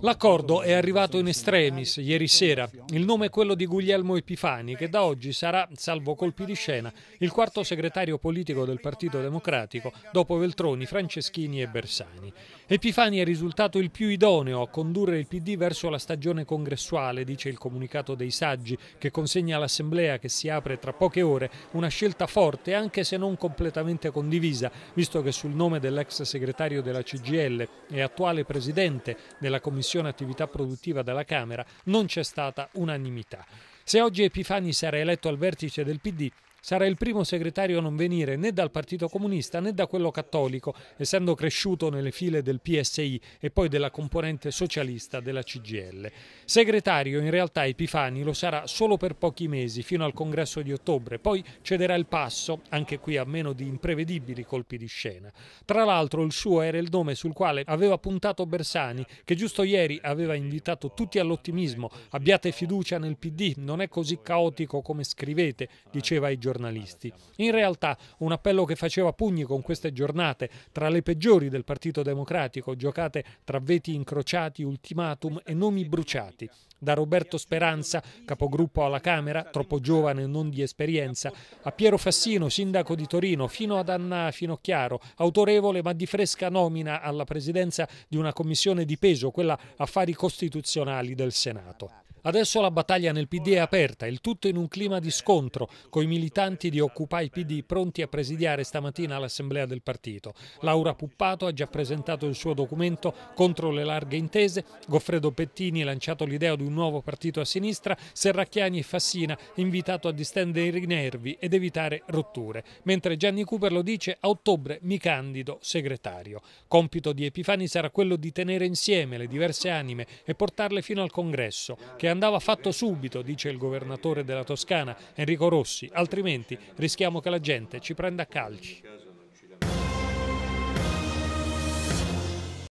L'accordo è arrivato in extremis ieri sera. Il nome è quello di Guglielmo Epifani, che da oggi sarà, salvo colpi di scena, il quarto segretario politico del Partito Democratico dopo Veltroni, Franceschini e Bersani. Epifani è risultato il più idoneo a condurre il PD verso la stagione congressuale, dice il comunicato dei saggi, che consegna all'Assemblea che si apre tra poche ore una scelta forte, anche se non completamente condivisa, visto che sul nome dell'ex segretario della CGL e attuale presidente della Commissione Attività Produttiva della Camera non c'è stata unanimità. Se oggi Epifani sarà eletto al vertice del PD, Sarà il primo segretario a non venire né dal Partito Comunista né da quello cattolico, essendo cresciuto nelle file del PSI e poi della componente socialista della CGL. Segretario in realtà Epifani lo sarà solo per pochi mesi, fino al congresso di ottobre, poi cederà il passo, anche qui a meno di imprevedibili colpi di scena. Tra l'altro il suo era il nome sul quale aveva puntato Bersani, che giusto ieri aveva invitato tutti all'ottimismo, abbiate fiducia nel PD, non è così caotico come scrivete, diceva ai giornalisti giornalisti. In realtà un appello che faceva pugni con queste giornate, tra le peggiori del Partito Democratico, giocate tra veti incrociati, ultimatum e nomi bruciati. Da Roberto Speranza, capogruppo alla Camera, troppo giovane e non di esperienza, a Piero Fassino, sindaco di Torino, fino ad Anna Finocchiaro, autorevole ma di fresca nomina alla presidenza di una commissione di peso, quella affari costituzionali del Senato. Adesso la battaglia nel PD è aperta, il tutto in un clima di scontro, con i militanti di Occupy PD pronti a presidiare stamattina l'assemblea del partito. Laura Puppato ha già presentato il suo documento contro le larghe intese, Goffredo Pettini ha lanciato l'idea di un nuovo partito a sinistra, Serracchiani e Fassina invitato a distendere i nervi ed evitare rotture, mentre Gianni Cooper lo dice a ottobre mi candido segretario. Compito di Epifani sarà quello di tenere insieme le diverse anime e portarle fino al congresso, che andava fatto subito, dice il governatore della Toscana, Enrico Rossi, altrimenti rischiamo che la gente ci prenda a calci.